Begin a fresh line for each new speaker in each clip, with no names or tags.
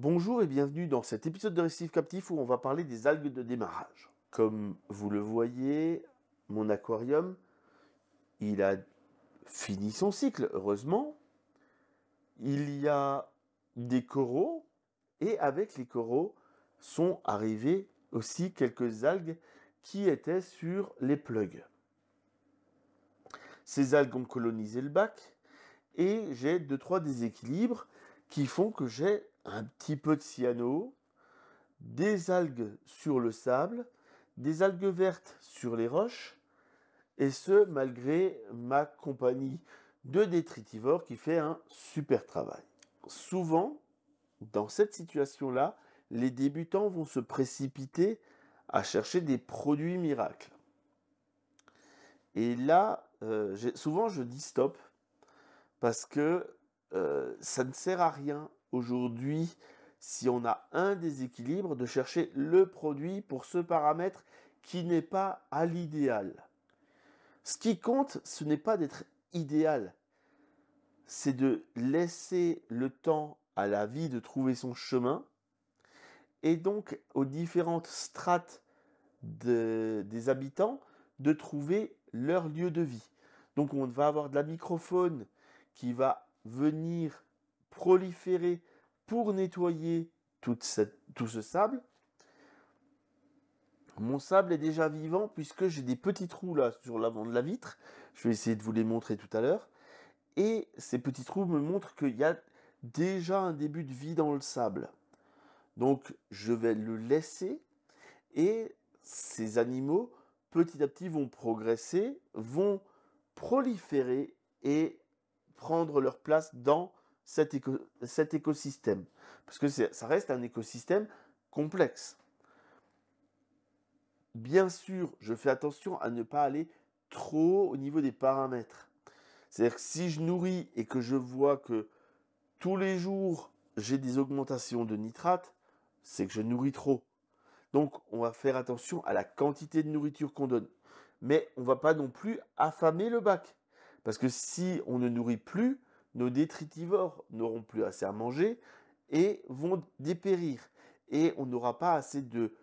Bonjour et bienvenue dans cet épisode de Récif Captif où on va parler des algues de démarrage. Comme vous le voyez, mon aquarium, il a fini son cycle, heureusement. Il y a des coraux et avec les coraux sont arrivés aussi quelques algues qui étaient sur les plugs. Ces algues ont colonisé le bac et j'ai 2 trois déséquilibres qui font que j'ai un petit peu de cyano, des algues sur le sable, des algues vertes sur les roches, et ce, malgré ma compagnie de détritivores qui fait un super travail. Souvent, dans cette situation-là, les débutants vont se précipiter à chercher des produits miracles. Et là, euh, souvent je dis stop, parce que euh, ça ne sert à rien aujourd'hui, si on a un déséquilibre, de chercher le produit pour ce paramètre qui n'est pas à l'idéal. Ce qui compte, ce n'est pas d'être idéal, c'est de laisser le temps à la vie de trouver son chemin et donc aux différentes strates des habitants de trouver leur lieu de vie. Donc on va avoir de la microphone qui va venir proliférer pour nettoyer tout ce sable. Mon sable est déjà vivant puisque j'ai des petits trous là sur l'avant de la vitre. Je vais essayer de vous les montrer tout à l'heure. Et ces petits trous me montrent qu'il y a déjà un début de vie dans le sable. Donc je vais le laisser et ces animaux petit à petit vont progresser, vont proliférer et prendre leur place dans cet, écosystème. Parce que ça reste un écosystème complexe. Bien sûr, je fais attention à ne pas aller trop au niveau des paramètres. C'est-à-dire que si je nourris et que je vois que tous les jours j'ai des augmentations de nitrates, c'est que je nourris trop. Donc on va faire attention à la quantité de nourriture qu'on donne. Mais on ne va pas non plus affamer le bac. Parce que si on ne nourrit plus, nos détritivores n'auront plus assez à manger et vont dépérir. Et on n'aura pas assez de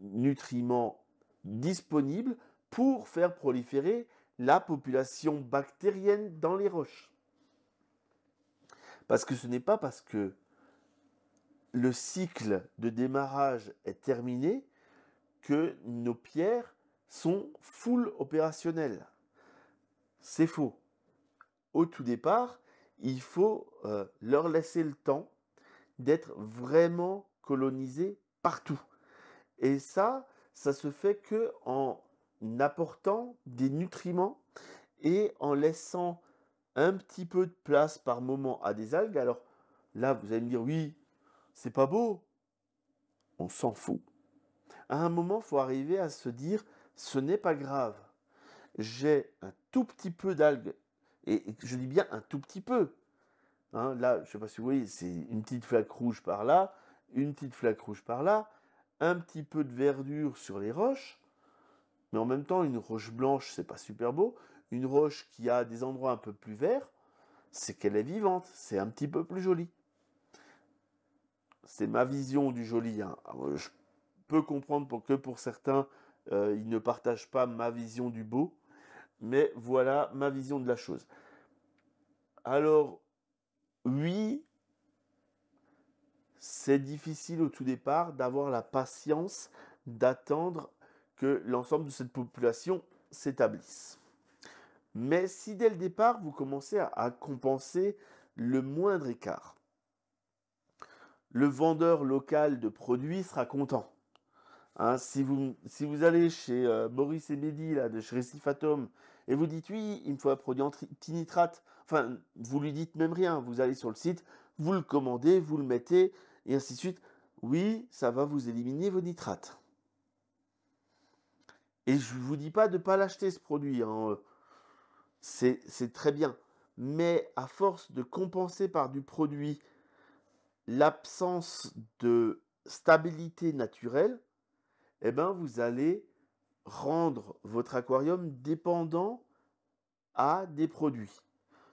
nutriments disponibles pour faire proliférer la population bactérienne dans les roches. Parce que ce n'est pas parce que le cycle de démarrage est terminé que nos pierres sont full opérationnelles. C'est faux. Au tout départ, il faut euh, leur laisser le temps d'être vraiment colonisés partout. Et ça, ça se fait que en apportant des nutriments et en laissant un petit peu de place par moment à des algues. Alors là, vous allez me dire oui, c'est pas beau. On s'en fout. À un moment, il faut arriver à se dire ce n'est pas grave. J'ai un tout petit peu d'algues et je dis bien un tout petit peu. Hein, là, je ne sais pas si vous voyez, c'est une petite flaque rouge par là, une petite flaque rouge par là, un petit peu de verdure sur les roches, mais en même temps, une roche blanche, c'est pas super beau. Une roche qui a des endroits un peu plus verts, c'est qu'elle est vivante, c'est un petit peu plus joli. C'est ma vision du joli. Hein. je peux comprendre pour que pour certains, euh, ils ne partagent pas ma vision du beau mais voilà ma vision de la chose. Alors, oui, c'est difficile au tout départ d'avoir la patience d'attendre que l'ensemble de cette population s'établisse. Mais si dès le départ, vous commencez à, compenser le moindre écart, le vendeur local de produits sera content. Hein, si, vous, allez chez Boris euh, et Bédi, de chez Recifatom, et vous dites oui, il me faut un produit anti-nitrate, enfin, vous lui dites même rien, vous allez sur le site, vous le commandez, vous le mettez, et ainsi de suite. Oui, ça va vous éliminer vos nitrates. Et je ne vous dis pas de ne pas l'acheter ce produit, hein. c'est très bien. Mais à force de compenser par du produit l'absence de stabilité naturelle, eh ben, vous allez rendre votre aquarium dépendant à des produits.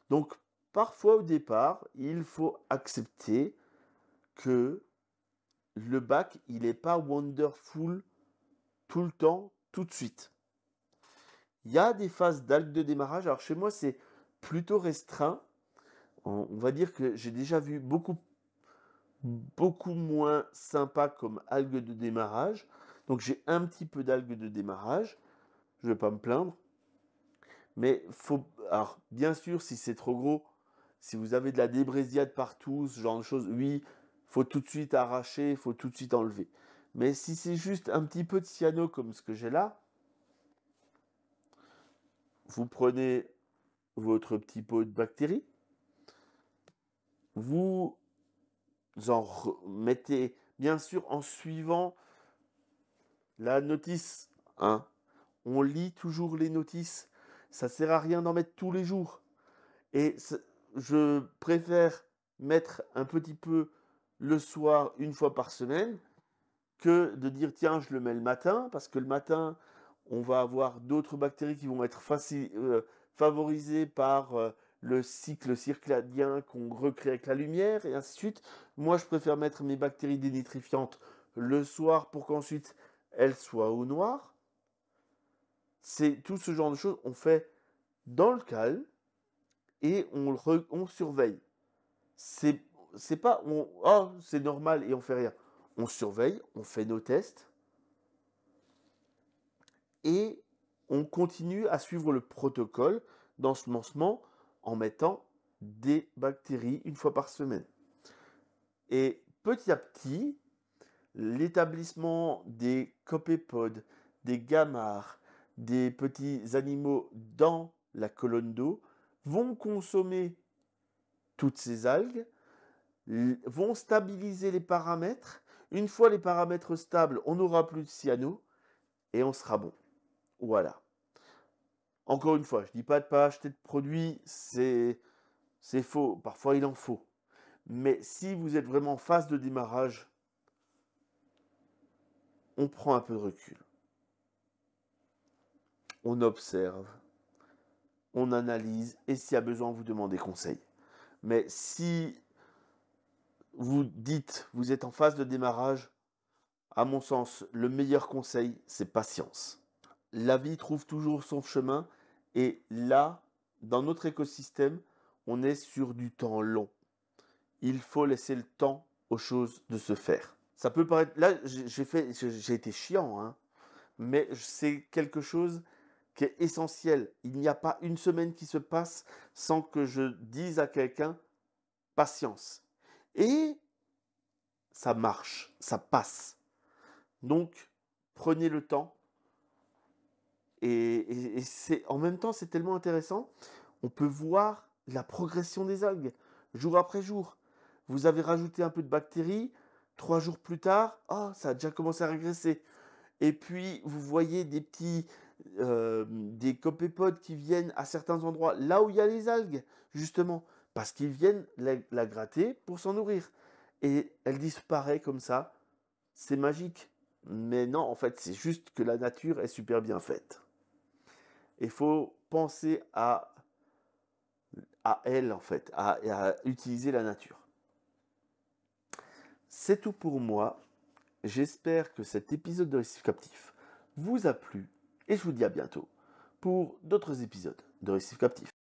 Donc, parfois au départ, il faut accepter que le bac, il n'est pas wonderful tout le temps, tout de suite. Il y a des phases d'algues de démarrage. Alors, chez moi, c'est plutôt restreint. On, va dire que j'ai déjà vu beaucoup, beaucoup moins sympa comme algues de démarrage. Donc j'ai un petit peu d'algues de démarrage, je ne vais pas me plaindre. Mais faut, alors bien sûr, si c'est trop gros, si vous avez de la débrésiade partout, ce genre de choses, oui, faut tout de suite arracher, faut tout de suite enlever. Mais si c'est juste un petit peu de cyano comme ce que j'ai là, vous prenez votre petit pot de bactéries, vous en mettez, bien sûr, en suivant la notice. Hein on lit toujours les notices. Ça sert à rien d'en mettre tous les jours. Et je préfère mettre un petit peu le soir une fois par semaine que de dire tiens je le mets le matin parce que le matin on va avoir d'autres bactéries qui vont être euh, favorisées par euh, le cycle circadien qu'on recrée avec la lumière et ainsi de suite. Moi je préfère mettre mes bactéries dénitrifiantes le soir pour qu'ensuite elle soit au noir. C'est tout ce genre de choses, on fait dans le calme et on, surveille. C'est pas, on, oh, c'est normal et on fait rien. On surveille, on fait nos tests et on continue à suivre le protocole d'ensemencement en mettant des bactéries une fois par semaine. Et petit à petit, l'établissement des copépodes, des gamards, des petits animaux dans la colonne d'eau, vont consommer toutes ces algues, vont stabiliser les paramètres. Une fois les paramètres stables, on n'aura plus de cyano et on sera bon. Voilà. Encore une fois, je ne dis pas de ne pas acheter de produits, c'est faux. Parfois, il en faut. Mais si vous êtes vraiment en phase de démarrage, on prend un peu de recul. On observe, on analyse, et s'il y a besoin, vous demandez conseil. Mais si vous dites, vous êtes en phase de démarrage, à mon sens, le meilleur conseil, c'est patience. La vie trouve toujours son chemin, et là, dans notre écosystème, on est sur du temps long. Il faut laisser le temps aux choses de se faire. Ça peut paraître. Là, j'ai fait, j'ai été chiant, hein, mais c'est quelque chose qui est essentiel. Il n'y a pas une semaine qui se passe sans que je dise à quelqu'un patience. Et ça marche, ça passe. Donc, prenez le temps. Et, et c'est en même temps, c'est tellement intéressant. On peut voir la progression des algues jour après jour. Vous avez rajouté un peu de bactéries, Trois jours plus tard, oh, ça a déjà commencé à régresser. Et puis, vous voyez des petits, euh, des copépodes qui viennent à certains endroits, là où il y a les algues, justement, parce qu'ils viennent la, gratter pour s'en nourrir. Et elle disparaît comme ça. C'est magique. Mais non, en fait, c'est juste que la nature est super bien faite. Il faut penser à, à elle, en fait, à utiliser la nature c'est tout pour moi. J'espère que cet épisode de Récif Captif vous a plu et je vous dis à bientôt pour d'autres épisodes de Récif Captif.